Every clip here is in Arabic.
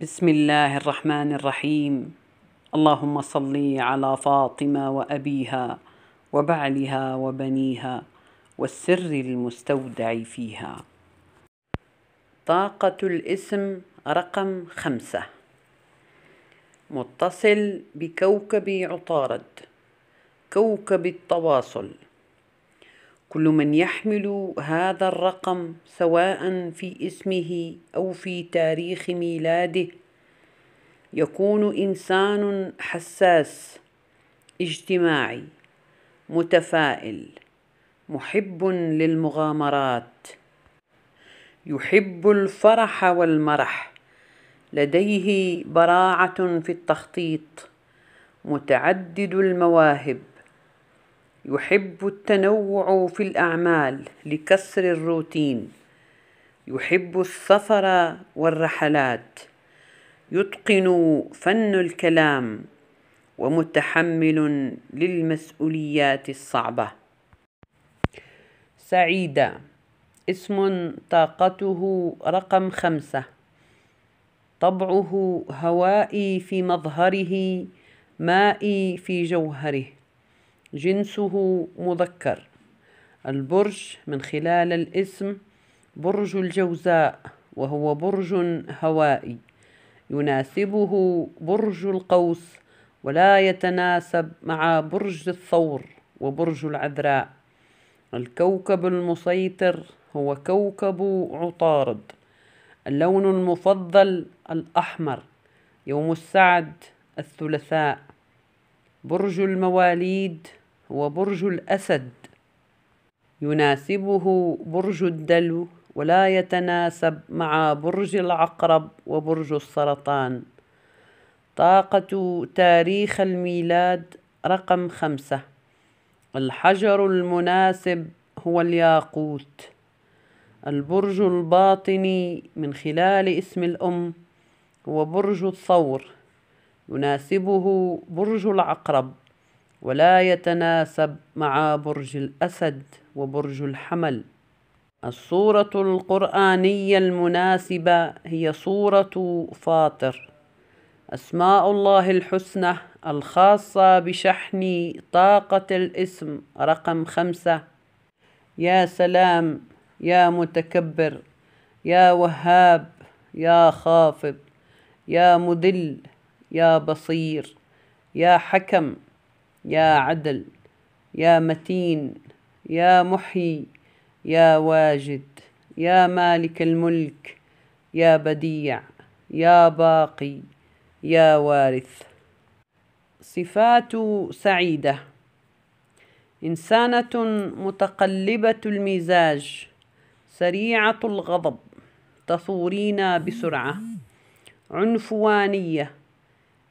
بسم الله الرحمن الرحيم اللهم صل على فاطمه وابيها وبعلها وبنيها والسر المستودع فيها طاقه الاسم رقم خمسه متصل بكوكب عطارد كوكب التواصل كل من يحمل هذا الرقم سواء في اسمه او في تاريخ ميلاده يكون انسان حساس اجتماعي متفائل محب للمغامرات يحب الفرح والمرح لديه براعه في التخطيط متعدد المواهب يحب التنوع في الأعمال لكسر الروتين يحب السفر والرحلات يتقن فن الكلام ومتحمل للمسؤوليات الصعبة سعيدة اسم طاقته رقم خمسة طبعه هوائي في مظهره مائي في جوهره جنسه مذكر البرج من خلال الاسم برج الجوزاء وهو برج هوائي يناسبه برج القوس ولا يتناسب مع برج الثور وبرج العذراء الكوكب المسيطر هو كوكب عطارد اللون المفضل الأحمر يوم السعد الثلاثاء برج المواليد هو برج الأسد يناسبه برج الدلو ولا يتناسب مع برج العقرب وبرج السرطان طاقة تاريخ الميلاد رقم خمسة الحجر المناسب هو الياقوت البرج الباطني من خلال اسم الأم هو برج الثور يناسبه برج العقرب ولا يتناسب مع برج الأسد وبرج الحمل الصورة القرآنية المناسبة هي صورة فاطر أسماء الله الحسنى الخاصة بشحن طاقة الاسم رقم خمسة يا سلام يا متكبر يا وهاب يا خافض يا مدل يا بصير يا حكم يا عدل يا متين يا محي يا واجد يا مالك الملك يا بديع يا باقي يا وارث صفات سعيده انسانه متقلبه المزاج سريعه الغضب تثورين بسرعه عنفوانيه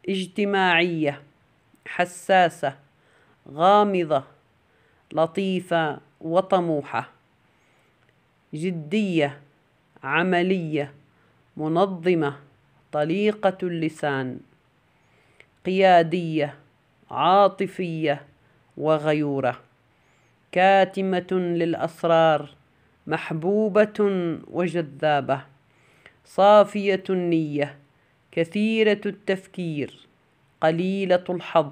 اجتماعيه حساسة غامضة لطيفة وطموحة جدية عملية منظمة طليقة اللسان قيادية عاطفية وغيورة كاتمة للأسرار محبوبة وجذابة صافية النية كثيرة التفكير قليلة الحظ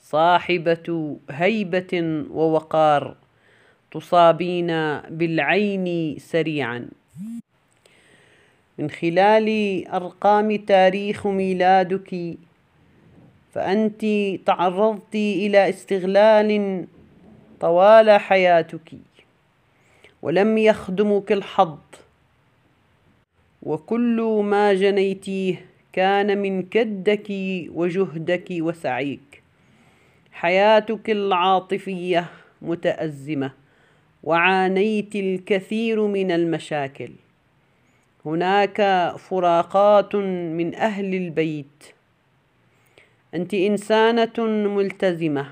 صاحبة هيبة ووقار تصابين بالعين سريعا من خلال أرقام تاريخ ميلادك فأنت تعرضت إلى استغلال طوال حياتك ولم يخدمك الحظ وكل ما جنيتيه كان من كدك وجهدك وسعيك حياتك العاطفيه متازمه وعانيت الكثير من المشاكل هناك فراقات من اهل البيت انت انسانه ملتزمه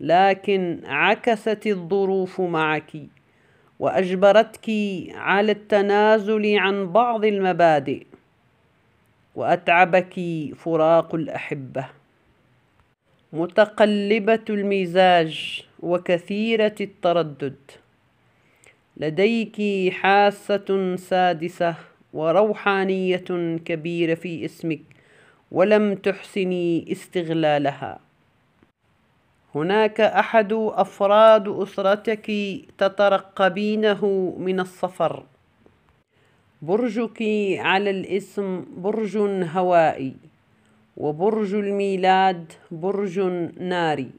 لكن عكست الظروف معك واجبرتك على التنازل عن بعض المبادئ وأتعبك فراق الأحبة متقلبة المزاج وكثيرة التردد لديك حاسة سادسة وروحانية كبيرة في اسمك ولم تحسني استغلالها هناك أحد أفراد أسرتك تترقبينه من السفر برجك على الاسم برج هوائي وبرج الميلاد برج ناري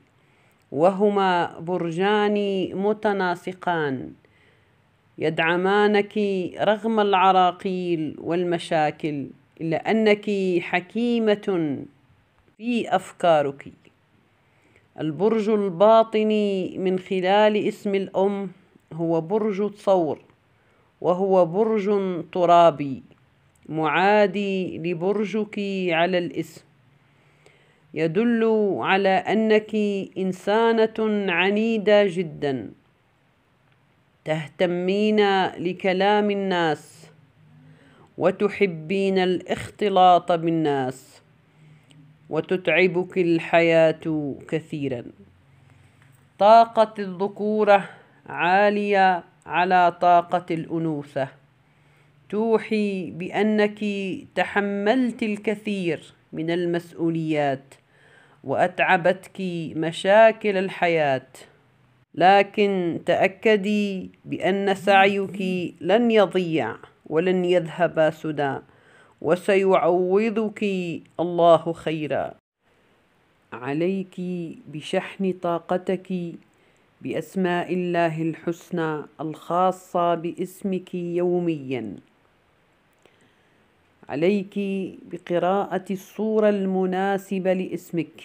وهما برجان متناسقان يدعمانك رغم العراقيل والمشاكل إلا أنك حكيمة في أفكارك البرج الباطني من خلال اسم الأم هو برج الثور وهو برج ترابي معادي لبرجك على الاسم يدل على انك انسانه عنيده جدا تهتمين لكلام الناس وتحبين الاختلاط بالناس وتتعبك الحياه كثيرا طاقه الذكوره عاليه على طاقة الأنوثة توحي بأنك تحملت الكثير من المسؤوليات وأتعبتك مشاكل الحياة لكن تأكدي بأن سعيك لن يضيع ولن يذهب سدى وسيعوضك الله خيرا عليك بشحن طاقتك بأسماء الله الحسنى الخاصة باسمك يوميا عليك بقراءة الصورة المناسبة لاسمك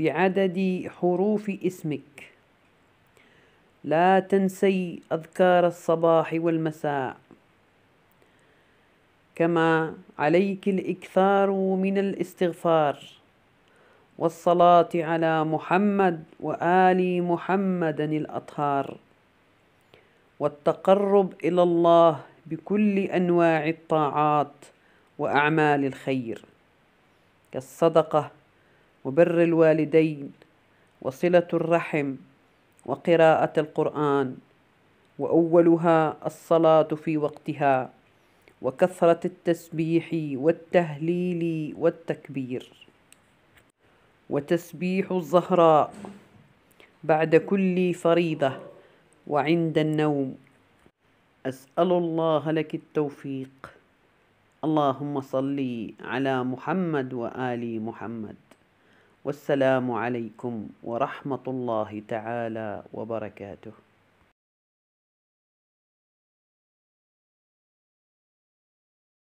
بعدد حروف اسمك لا تنسي أذكار الصباح والمساء كما عليك الإكثار من الاستغفار والصلاة على محمد وآل محمد الأطهار والتقرب إلى الله بكل أنواع الطاعات وأعمال الخير كالصدقة وبر الوالدين وصلة الرحم وقراءة القرآن وأولها الصلاة في وقتها وكثرة التسبيح والتهليل والتكبير وتسبيح الزهراء بعد كل فريضة وعند النوم أسأل الله لك التوفيق اللهم صل على محمد وآل محمد والسلام عليكم ورحمة الله تعالى وبركاته